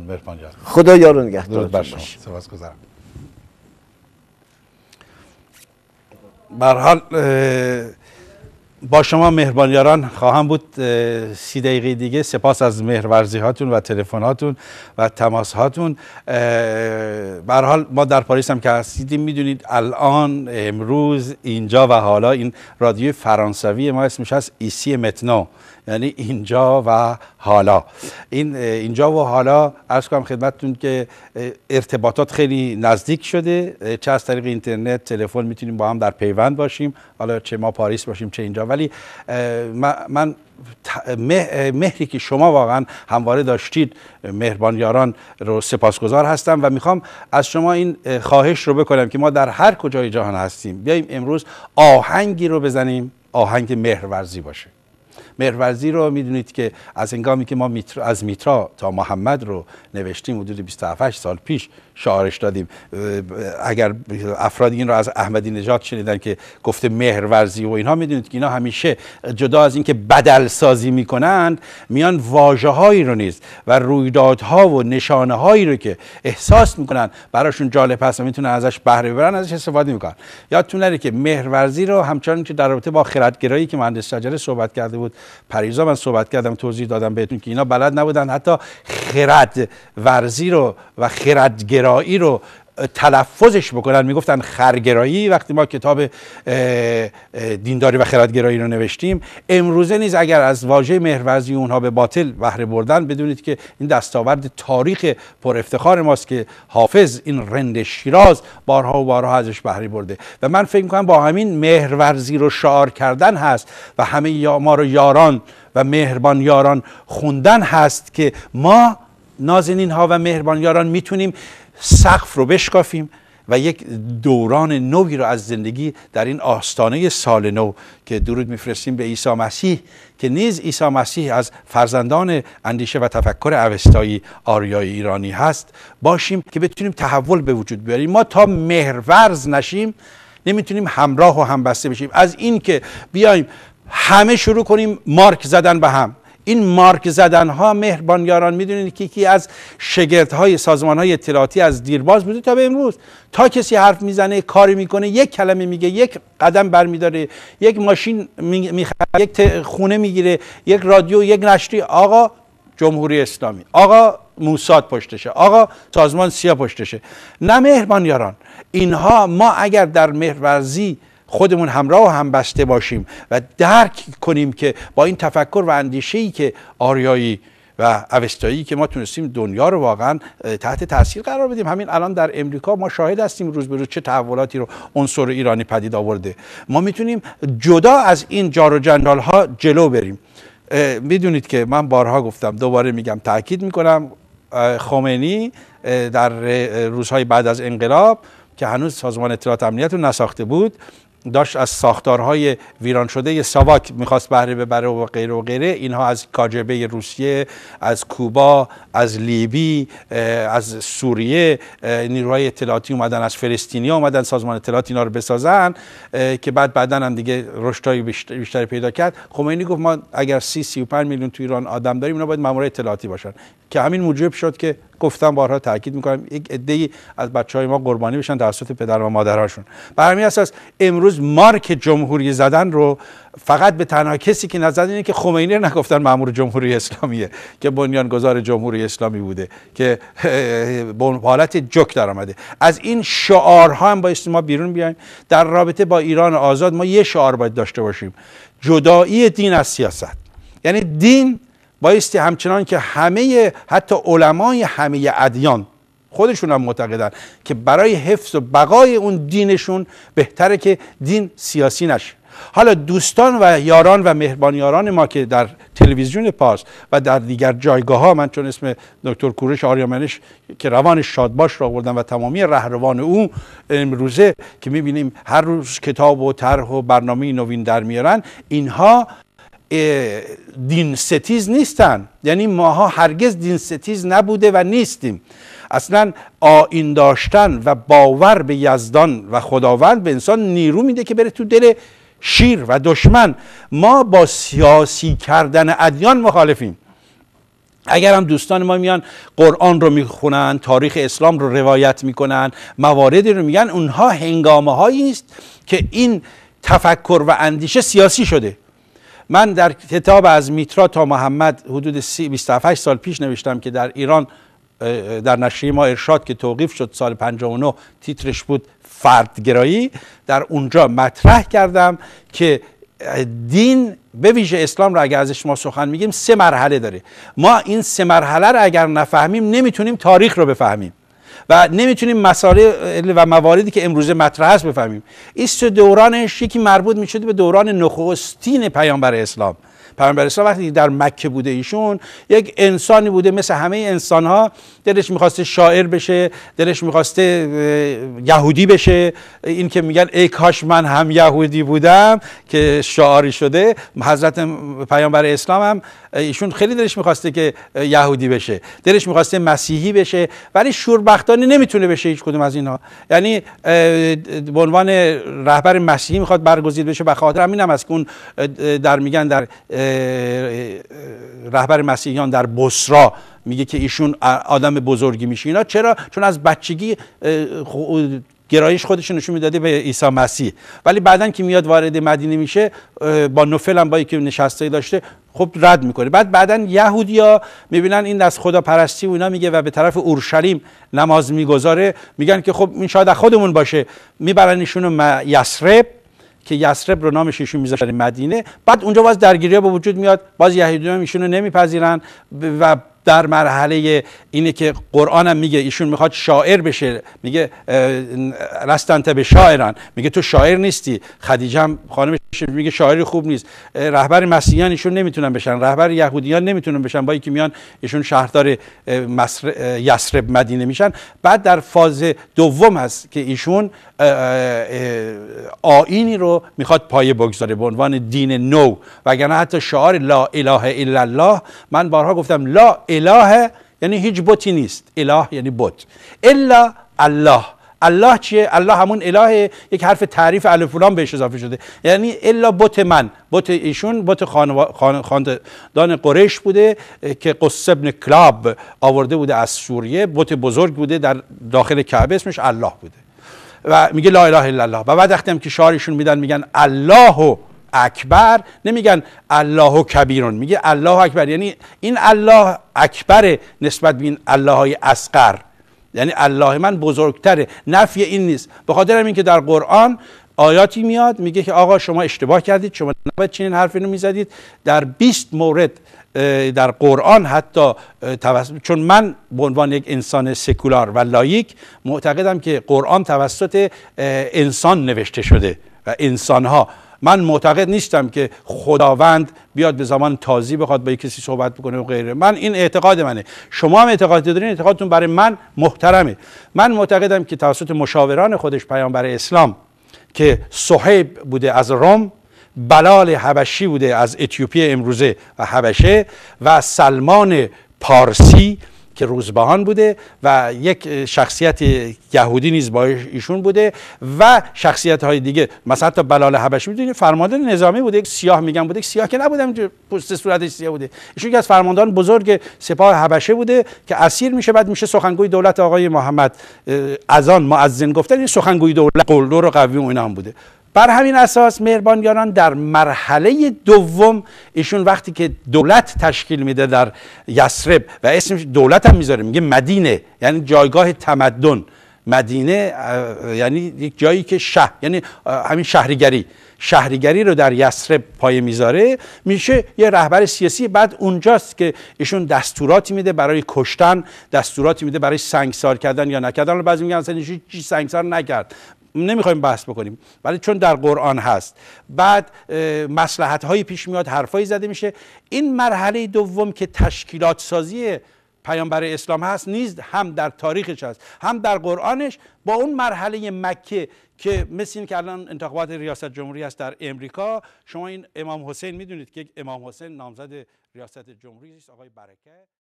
مهربان خدا یارو بر باشه سپاسگزارم به حال با شما مهربانیاران خواهم بود سی دقیقه دیگه سپاس از مهرورزی هاتون و تلفن هاتون و تماس هاتون حال ما در پاریس هم که هستیدیم میدونید الان امروز اینجا و حالا این رادیو فرانسوی ما اسمش هست ایسی متنو یعنی اینجا و حالا این اینجا و حالا از کنم خدمتتون که ارتباطات خیلی نزدیک شده چه از طریق اینترنت تلفن میتونیم با هم در پیوند باشیم حالا چه ما پاریس باشیم چه اینجا ولی من مهری که شما واقعا همواره داشتید مهربان یاران رو سپاسگزار هستم و میخوام از شما این خواهش رو بکنم که ما در هر کجای جهان هستیم بیایم امروز آهنگی رو بزنیم آهنگ مهرورزی باشه مهرورزی رو میدونید که از انگامی که ما از میترا تا محمد رو نوشتیم حدود 27 سال پیش شعارش دادیم اگر افراد این رو از احمدی نژاد شنیدن که گفته مهرورزی و اینها میدونید که اینا همیشه جدا از اینکه بدل سازی میکنند میان واجه هایی رو نیست و رویدادها و نشانه هایی رو که احساس میکنن براشون جالب هست و میتونن ازش بهره ببرن ازش استفاده میکنن یادتون نره که مهرورزی رو همچنان که در رابطه با خردگرایی که مهندس شجره صحبت کرده بود پریزا من صحبت کردم توضیح دادم بهتون که اینا بلد نبودن حتی خرد ورزی رو و خردگرایی گرایی رو تلفظش بکنن میگفتن خرگرایی وقتی ما کتاب دینداری و خردگرایی رو نوشتیم امروزه نیز اگر از واژه مهرورزی اونها به باطل بهره بردن بدونید که این دستاورد تاریخ پر افتخار ماست که حافظ این رند شیراز بارها و بارها ازش بهره برده و من فکر میکنم با همین مهرورزی رو شعار کردن هست و همه ما رو یاران و مهربان یاران خوندن هست که ما نازنین ها و مهربان یاران میتونیم سقف رو بشکافیم و یک دوران نوی رو از زندگی در این آستانه سال نو که درود میفرستیم به عیسی مسیح که نیز عیسی مسیح از فرزندان اندیشه و تفکر اوستایی آریای ایرانی هست باشیم که بتونیم تحول به وجود بیاریم ما تا مهرورز نشیم نمیتونیم همراه و همبسته بشیم از این که بیایم همه شروع کنیم مارک زدن به هم این مارک زدن ها یاران میدونید که یکی از شگرت های سازمان های اطلاعاتی از دیرباز بوده تا به امروز تا کسی حرف میزنه کاری میکنه یک کلمه میگه یک قدم برمیداره یک ماشین میخره یک خونه میگیره یک رادیو یک نشری آقا جمهوری اسلامی آقا موساد پشتشه آقا سازمان سیا پشتشه نه یاران اینها ما اگر در مهرورزی خودمون همراه و همبسته باشیم و درک کنیم که با این تفکر و ای که آریایی و اوستایی که ما تونستیم دنیا رو واقعا تحت تاثیر قرار بدیم همین الان در امریکا ما شاهد هستیم روز به روز چه تحولاتی رو عنصر ایرانی پدید آورده ما میتونیم جدا از این جار و ها جلو بریم میدونید که من بارها گفتم دوباره میگم تاکید میکنم خمینی در روزهای بعد از انقلاب که هنوز سازمان اطلاعات امنیت رو نساخته بود داشت از ساختارهای ویران شده ساواک میخواست بهره ببره و غیره و غیره اینها از کاجبه روسیه از کوبا از لیبی از سوریه نیروهای اطلاعاتی اومدن از فلسطینیا اومدن سازمان اطلاعات اینا رو بسازن که بعد بعدا هم دیگه رشتای بیشتر, پیدا کرد خب خمینی گفت ما اگر 30 35 میلیون تو ایران آدم داریم اینا باید مامورای اطلاعاتی باشن که همین موجب شد که گفتم بارها تاکید میکنم یک ای از بچه های ما قربانی بشن توسط پدر و مادرهاشون بر همین اساس امروز مارک جمهوری زدن رو فقط به تنها کسی که نزد اینه که خمینی رو نگفتن مامور جمهوری اسلامیه که بنیانگذار جمهوری اسلامی بوده که به حالت جک در آمده از این شعارها هم با ما بیرون بیایم در رابطه با ایران آزاد ما یه شعار باید داشته باشیم جدایی دین از سیاست یعنی دین بایستی همچنان که همه حتی علمای همه ادیان خودشون هم معتقدن که برای حفظ و بقای اون دینشون بهتره که دین سیاسی نشه حالا دوستان و یاران و مهربانیاران ما که در تلویزیون پارس و در دیگر جایگاه ها من چون اسم دکتر کورش آریامنش که روان شادباش را آوردم و تمامی رهروان او امروزه که میبینیم هر روز کتاب و طرح و برنامه نوین در میارن اینها دین ستیز نیستن یعنی ماها هرگز دین ستیز نبوده و نیستیم اصلا آین داشتن و باور به یزدان و خداوند به انسان نیرو میده که بره تو دل شیر و دشمن ما با سیاسی کردن ادیان مخالفیم اگر هم دوستان ما میان قرآن رو میخونن تاریخ اسلام رو روایت میکنن مواردی رو میگن اونها هنگامه هایی است که این تفکر و اندیشه سیاسی شده من در کتاب از میترا تا محمد حدود 28 سال پیش نوشتم که در ایران در نشریه ما ارشاد که توقیف شد سال 59 تیترش بود فردگرایی در اونجا مطرح کردم که دین به ویژه اسلام را اگر ازش ما سخن میگیم سه مرحله داره ما این سه مرحله را اگر نفهمیم نمیتونیم تاریخ رو بفهمیم و نمیتونیم مسائل و مواردی که امروزه مطرح است بفهمیم این دورانش یکی مربوط میشد به دوران نخستین پیامبر اسلام پیامبر اسلام وقتی در مکه بوده ایشون یک انسانی بوده مثل همه انسان ها دلش میخواسته شاعر بشه دلش میخواسته یهودی بشه این که میگن ای کاش من هم یهودی بودم که شعاری شده حضرت پیامبر اسلام هم ایشون خیلی دلش میخواسته که یهودی بشه دلش میخواسته مسیحی بشه ولی شوربختانه نمیتونه بشه هیچ کدوم از اینها یعنی به عنوان رهبر مسیحی میخواد برگزید بشه به خاطر همین هم از که اون در میگن در رهبر مسیحیان در بسرا میگه که ایشون آدم بزرگی میشه اینا چرا چون از بچگی گرایش خودش نشون میداده به عیسی مسیح ولی بعدا که میاد وارد مدینه میشه با نفل هم با یکی نشسته داشته خب رد میکنه بعد بعدا یهودیا میبینن این دست خدا پرستی و اینا میگه و به طرف اورشلیم نماز میگذاره میگن که خب این شاید خودمون باشه میبرن ایشونو یسرب که یسرب رو نامش ایشون میذاره مدینه بعد اونجا باز درگیری ها به وجود میاد باز یهودیان ایشون رو نمیپذیرن و در مرحله اینه که قرآن هم میگه ایشون میخواد شاعر بشه میگه رستنت به شاعران میگه تو شاعر نیستی خدیجه هم خانم میگه شاعری خوب نیست رهبر مسیحیان ایشون نمیتونن بشن رهبر یهودیان نمیتونن بشن با که میان ایشون شهردار مصر، یسرب مدینه میشن بعد در فاز دوم هست که ایشون آینی رو میخواد پایه بگذاره به عنوان دین نو وگرنه حتی شعار لا اله الا الله من بارها گفتم لا اله یعنی هیچ بوتی نیست اله یعنی بوت. الا الله الله چیه الله همون اله یک حرف تعریف الف بهش اضافه شده یعنی الا بوت من بت ایشون بت خاندان قریش بوده که قصه ابن کلاب آورده بوده از سوریه بوت بزرگ بوده در داخل کعبه اسمش الله بوده و میگه لا اله الا الله و بعد وقتی که شعارشون میدن میگن الله اکبر نمیگن الله و کبیرون میگه الله اکبر یعنی این الله اکبر نسبت به این الله های اسقر یعنی الله من بزرگتره نفی این نیست به خاطر که در قرآن آیاتی میاد میگه که آقا شما اشتباه کردید شما نباید چنین حرفی رو میزدید در 20 مورد در قرآن حتی توسط چون من به عنوان یک انسان سکولار و لایک معتقدم که قرآن توسط انسان نوشته شده و انسانها من معتقد نیستم که خداوند بیاد به زمان تازی بخواد با یک کسی صحبت بکنه و غیره من این اعتقاد منه شما هم اعتقاد دارین اعتقادتون برای من محترمه من معتقدم که توسط مشاوران خودش پیامبر اسلام که صحیب بوده از روم بلال حبشی بوده از اتیوپی امروزه و حبشه و سلمان پارسی که روزبهان بوده و یک شخصیت یهودی نیز با ایشون بوده و شخصیت های دیگه مثلا تا بلال حبشی بوده فرماندار نظامی بوده یک سیاه میگن بوده یک سیاه که نبودم پوست صورتش سیاه بوده ایشون که از فرماندان بزرگ سپاه حبشه بوده که اسیر میشه بعد میشه سخنگوی دولت آقای محمد از آن معزن گفتن این سخنگوی دولت قلدر و قوی و اینا هم بوده بر همین اساس یاران در مرحله دوم ایشون وقتی که دولت تشکیل میده در یسرب و اسمش دولت هم میذاره میگه مدینه یعنی جایگاه تمدن مدینه یعنی یک جایی که شهر یعنی همین شهریگری شهریگری رو در یسرب پای میذاره میشه یه رهبر سیاسی بعد اونجاست که ایشون دستوراتی میده برای کشتن دستوراتی میده برای سنگسار کردن یا نکردن بعضی میگن اصلا چی سنگسار نکرد نمیخوایم بحث بکنیم ولی چون در قرآن هست بعد مسلحت هایی پیش میاد حرفایی زده میشه این مرحله دوم که تشکیلات سازی پیامبر اسلام هست نیز هم در تاریخش هست هم در قرآنش با اون مرحله مکه که مثل این که الان انتخابات ریاست جمهوری است در امریکا شما این امام حسین میدونید که امام حسین نامزد ریاست جمهوری است آقای برکت